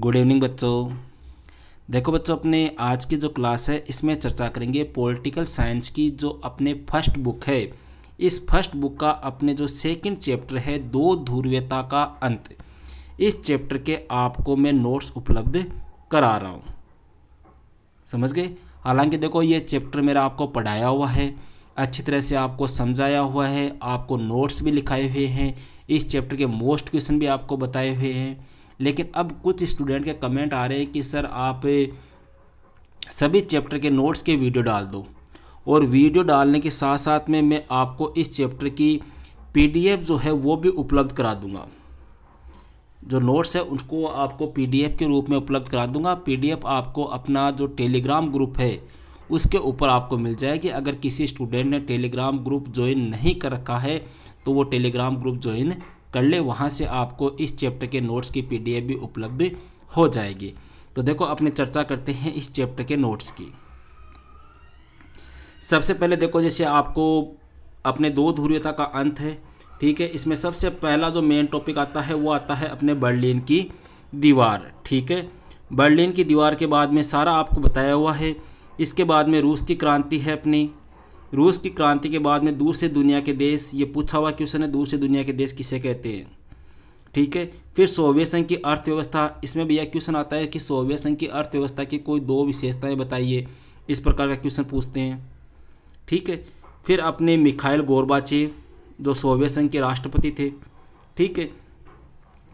good evening बच्चों देखो बच्चों अपने आज की जो क्लास है इसमें चर्चा करेंगे पॉलिटिकल साइंस की जो अपने फर्स्ट बुक है इस फर्स्ट बुक का अपने जो सेकंड चैप्टर है दो ध्रुवीयता का अंत इस चैप्टर के आपको मैं नोट्स उपलब्ध करा रहा हूँ समझ गए हालांकि देखो ये चैप्टर मेरा आपको पढ़ाया हुआ है अच्छी तरह से आपको समझाया हुआ है आपको नोट्स भी लिखाए हुए हैं इस चैप्टर के मोस्ट क्वेश्चन भी आपको बताए हुए हैं लेकिन अब कुछ स्टूडेंट के कमेंट आ रहे हैं कि सर आप सभी चैप्टर के नोट्स के वीडियो डाल दो और वीडियो डालने के साथ साथ में मैं आपको इस चैप्टर की पीडीएफ जो है वो भी उपलब्ध करा दूंगा जो नोट्स है उनको आपको पीडीएफ के रूप में उपलब्ध करा दूंगा पीडीएफ आपको अपना जो टेलीग्राम ग्रुप है उसके ऊपर आपको मिल जाएगी अगर किसी स्टूडेंट ने टेलीग्राम ग्रुप ज्वाइन नहीं कर रखा है तो वो टेलीग्राम ग्रुप ज्वाइन कर ले वहाँ से आपको इस चैप्टर के नोट्स की पी भी उपलब्ध हो जाएगी तो देखो अपने चर्चा करते हैं इस चैप्टर के नोट्स की सबसे पहले देखो जैसे आपको अपने दो ध्रुवता का अंत है ठीक है इसमें सबसे पहला जो मेन टॉपिक आता है वो आता है अपने बर्लिन की दीवार ठीक है बर्लिन की दीवार के बाद में सारा आपको बताया हुआ है इसके बाद में रूस की क्रांति है अपनी रूस की क्रांति के बाद में दूसरे दुनिया के देश ये पूछा हुआ क्वेश्चन है दूसरे दुनिया के देश किसे कहते हैं ठीक है फिर सोवियत संघ की अर्थव्यवस्था इसमें भी यह क्वेश्चन आता है कि सोवियत संघ की अर्थव्यवस्था की कोई दो विशेषताएं बताइए इस प्रकार का क्वेश्चन पूछते हैं ठीक है फिर अपने मिखाइल गोरबाचेव जो सोवियत संघ के राष्ट्रपति थे ठीक है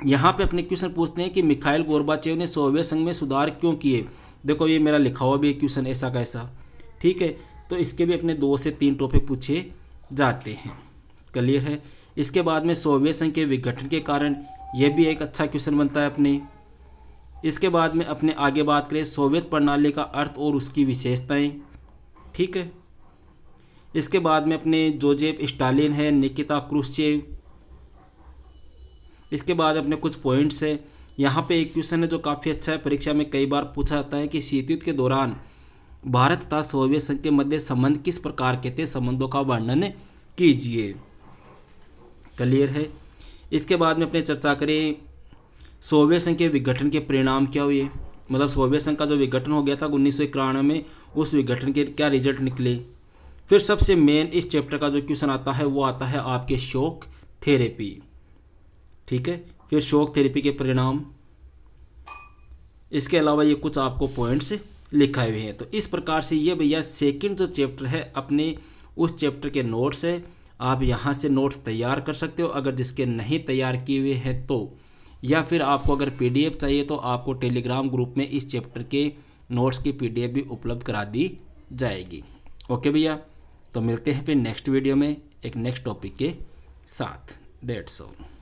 यहाँ पे अपने क्वेश्चन पूछते हैं कि मिखाइल गोरबाचेव ने सोवियत संघ में सुधार क्यों किए देखो ये मेरा लिखा हुआ भी क्वेश्चन ऐसा कैसा ठीक है तो इसके भी अपने दो से तीन टॉपिक पूछे जाते हैं क्लियर है इसके बाद में सोवियत संघ के विघटन के कारण यह भी एक अच्छा क्वेश्चन बनता है अपने इसके बाद में अपने आगे बात करें सोवियत प्रणाली का अर्थ और उसकी विशेषताएं ठीक है इसके बाद में अपने जोजेब स्टालिन है निकिता क्रुश्चेव इसके बाद अपने कुछ पॉइंट्स है यहाँ पे एक क्वेश्चन है जो काफ़ी अच्छा है परीक्षा में कई बार पूछा जाता है कि युद्ध के दौरान भारत तथा सोवियत संघ के मध्य संबंध किस प्रकार के थे संबंधों का वर्णन कीजिए क्लियर है इसके बाद में अपने चर्चा करें सोवियत संघ के विघटन के परिणाम क्या हुए मतलब सोवियत संघ का जो विघटन हो गया था उन्नीस में उस विघटन के क्या रिजल्ट निकले फिर सबसे मेन इस चैप्टर का जो क्वेश्चन आता है वो आता है आपके शोक थेरेपी ठीक है फिर शोक थेरेपी के परिणाम इसके अलावा ये कुछ आपको पॉइंट्स लिखाए हुए हैं तो इस प्रकार से ये भैया सेकंड जो चैप्टर है अपने उस चैप्टर के नोट्स है आप यहाँ से नोट्स तैयार कर सकते हो अगर जिसके नहीं तैयार किए हुए हैं तो या फिर आपको अगर पी चाहिए तो आपको टेलीग्राम ग्रुप में इस चैप्टर के नोट्स की पी भी उपलब्ध करा दी जाएगी ओके भैया तो मिलते हैं फिर नेक्स्ट वीडियो में एक नेक्स्ट टॉपिक के साथ दैट्स ऑल